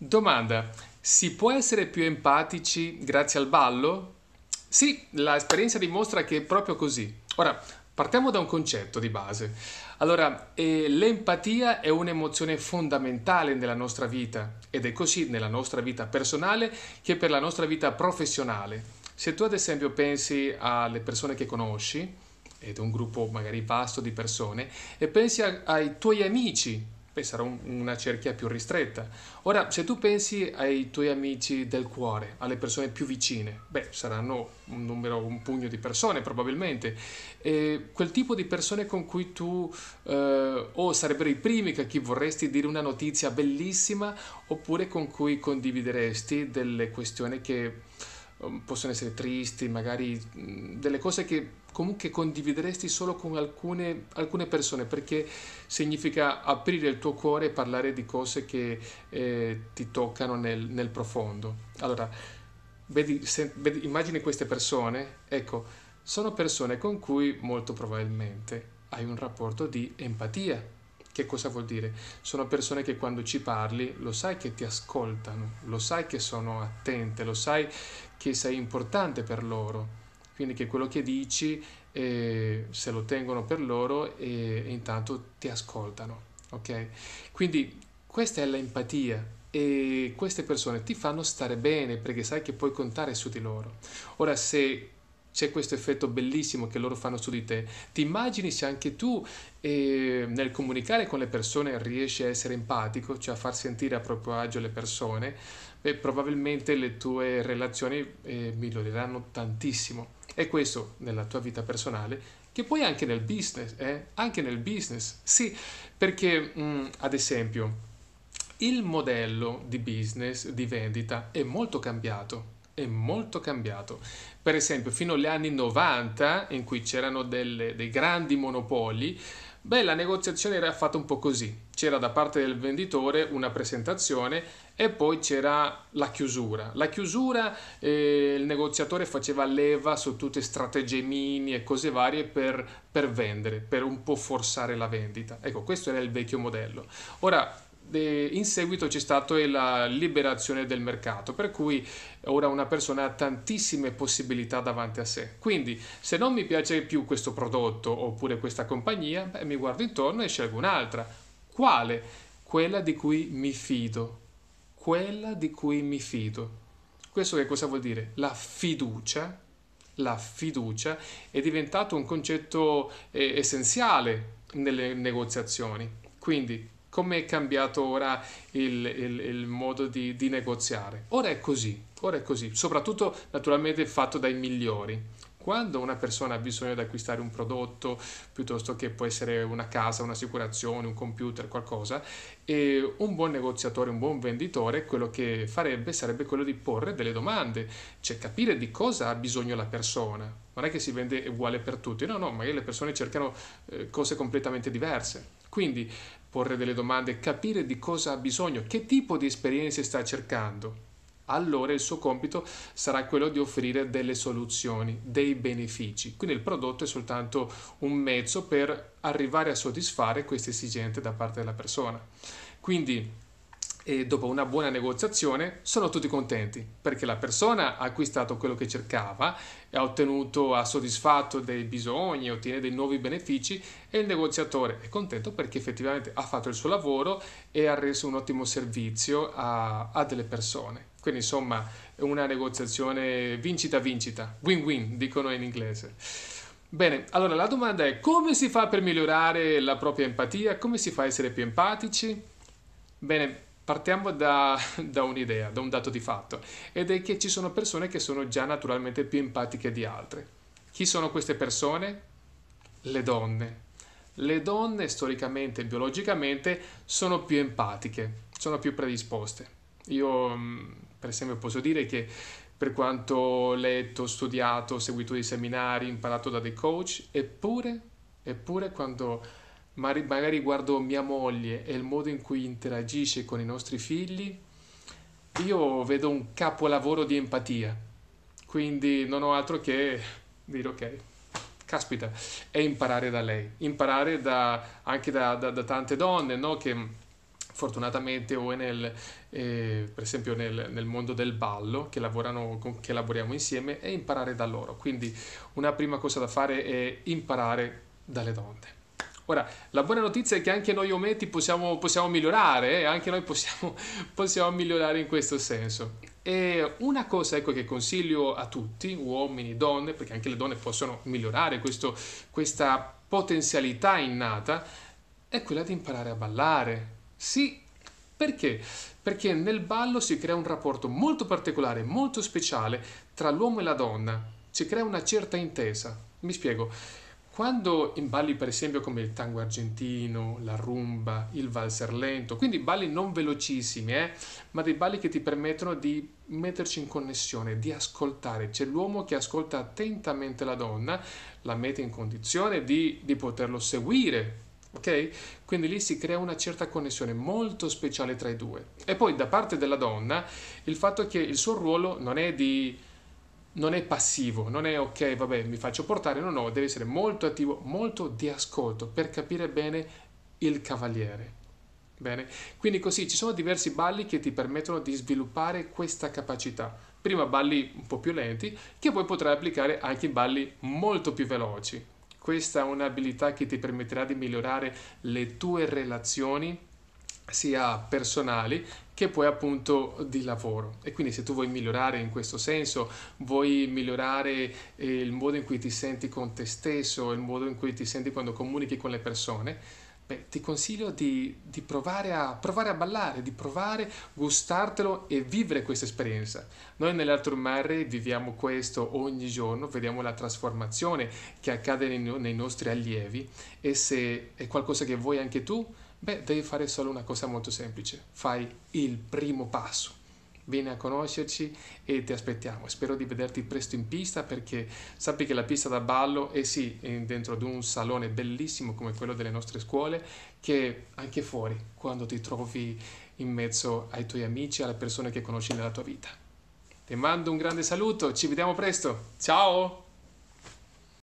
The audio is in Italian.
Domanda, si può essere più empatici grazie al ballo? Sì, l'esperienza dimostra che è proprio così. Ora, partiamo da un concetto di base. Allora, eh, l'empatia è un'emozione fondamentale nella nostra vita ed è così nella nostra vita personale che per la nostra vita professionale. Se tu ad esempio pensi alle persone che conosci, ed un gruppo magari vasto di persone, e pensi a, ai tuoi amici beh, sarà un, una cerchia più ristretta. Ora, se tu pensi ai tuoi amici del cuore, alle persone più vicine, beh, saranno un numero, un pugno di persone probabilmente, e quel tipo di persone con cui tu eh, o sarebbero i primi a chi vorresti dire una notizia bellissima oppure con cui condivideresti delle questioni che mm, possono essere tristi, magari mm, delle cose che comunque condivideresti solo con alcune, alcune, persone perché significa aprire il tuo cuore e parlare di cose che eh, ti toccano nel, nel profondo. Allora, vedi, se, vedi, immagini queste persone, ecco, sono persone con cui molto probabilmente hai un rapporto di empatia. Che cosa vuol dire? Sono persone che quando ci parli lo sai che ti ascoltano, lo sai che sono attente, lo sai che sei importante per loro quindi che quello che dici eh, se lo tengono per loro e, e intanto ti ascoltano. Okay? Quindi questa è l'empatia e queste persone ti fanno stare bene perché sai che puoi contare su di loro. Ora se c'è questo effetto bellissimo che loro fanno su di te. Ti immagini se anche tu eh, nel comunicare con le persone riesci a essere empatico, cioè a far sentire a proprio agio le persone, beh, probabilmente le tue relazioni eh, miglioreranno tantissimo. E questo nella tua vita personale, che poi anche nel business, eh? anche nel business, sì, perché mh, mm, ad esempio il modello di business, di vendita è molto cambiato è molto cambiato. Per esempio, fino agli anni 90, in cui c'erano delle, dei grandi monopoli, beh, la negoziazione era fatta un po' così. C'era da parte del venditore una presentazione e poi c'era la chiusura. La chiusura, eh, il negoziatore faceva leva su tutte stratagemini e cose varie per, per, vendere, per un po' forzare la vendita. Ecco, questo era il vecchio modello. Ora, in seguito c'è stata la liberazione del mercato, per cui ora una persona ha tantissime possibilità davanti a sé. Quindi, se non mi piace più questo prodotto oppure questa compagnia, beh, mi guardo intorno e scelgo un'altra. Quale? Quella di cui mi fido quella di cui mi fido. Questo che cosa vuol dire? La fiducia, la fiducia è diventato un concetto eh, essenziale nelle negoziazioni. Quindi, come è cambiato ora il, il, il modo di, di negoziare? Ora è così, ora è così, soprattutto naturalmente fatto dai migliori quando una persona ha bisogno di acquistare un prodotto piuttosto che può essere una casa, un'assicurazione, un computer, qualcosa, e un buon negoziatore, un buon venditore, quello che farebbe sarebbe quello di porre delle domande, cioè capire di cosa ha bisogno la persona. Non è che si vende uguale per tutti, no, no, magari le persone cercano eh, cose completamente diverse. Quindi porre delle domande, capire di cosa ha bisogno, che tipo di esperienze sta cercando allora il suo compito sarà quello di offrire delle soluzioni, dei benefici. Quindi il prodotto è soltanto un mezzo per arrivare a soddisfare queste esigenze da parte della persona. Quindi eh, dopo una buona negoziazione sono tutti contenti perché la persona ha acquistato quello che cercava, ha ottenuto, ha soddisfatto dei bisogni, ottiene dei nuovi benefici e il negoziatore è contento perché effettivamente ha fatto il suo lavoro e ha reso un ottimo servizio a, a delle persone. Quindi insomma è una negoziazione vincita-vincita, win-win dicono in inglese. Bene, allora la domanda è come si fa per migliorare la propria empatia? Come si fa a essere più empatici? Bene, partiamo da, da un'idea, da un dato di fatto, ed è che ci sono persone che sono già naturalmente più empatiche di altre. Chi sono queste persone? Le donne. Le donne storicamente e biologicamente sono più empatiche, sono più predisposte. Io mm, per esempio posso dire che per quanto ho letto, studiato, seguito dei seminari, imparato da dei coach, eppure, eppure quando magari guardo mia moglie e il modo in cui interagisce con i nostri figli, io vedo un capolavoro di empatia. Quindi non ho altro che dire ok, caspita, è imparare da lei, imparare da, anche da, da, da tante donne no? che fortunatamente o nel, eh, per esempio nel, nel, mondo del ballo che, lavorano, che lavoriamo insieme e imparare da loro. Quindi una prima cosa da fare è imparare dalle donne. Ora, la buona notizia è che anche noi ometti possiamo, possiamo migliorare, eh? anche noi possiamo, possiamo migliorare in questo senso. E una cosa ecco, che consiglio a tutti, uomini, donne, perché anche le donne possono migliorare questo, questa potenzialità innata, è quella di imparare a ballare, sì, perché? Perché nel ballo si crea un rapporto molto particolare, molto speciale tra l'uomo e la donna, si crea una certa intesa. Mi spiego, quando in balli, per esempio come il tango argentino, la rumba, il valzer lento, quindi balli non velocissimi, eh, ma dei balli che ti permettono di metterci in connessione, di ascoltare. C'è l'uomo che ascolta attentamente la donna, la mette in condizione di, di poterlo seguire Okay? Quindi lì si crea una certa connessione molto speciale tra i due. E poi da parte della donna il fatto che il suo ruolo non è di non è passivo, non è ok, vabbè, mi faccio portare, no, no, deve essere molto attivo, molto di ascolto per capire bene il cavaliere. Bene? Quindi così ci sono diversi balli che ti permettono di sviluppare questa capacità. Prima balli un po' più lenti, che poi potrai applicare anche in balli molto più veloci. Questa è un'abilità che ti permetterà di migliorare le tue relazioni sia personali che poi appunto di lavoro e quindi se tu vuoi migliorare in questo senso vuoi migliorare eh, il modo in cui ti senti con te stesso il modo in cui ti senti quando comunichi con le persone Beh, ti consiglio di, di provare, a, provare, a, ballare, di provare, gustartelo e vivere questa esperienza. Noi nell'Arthur Murray viviamo questo ogni giorno, vediamo la trasformazione che accade nei, nei nostri allievi e se è qualcosa che vuoi anche tu, beh, devi fare solo una cosa molto semplice, fai il primo passo. Vieni a conoscerci e ti aspettiamo. Spero di vederti presto in pista perché sappi che la pista da ballo è sì dentro ad un salone bellissimo come quello delle nostre scuole che anche fuori quando ti trovi in mezzo ai tuoi amici, alle persone che conosci nella tua vita. Ti mando un grande saluto, ci vediamo presto. Ciao!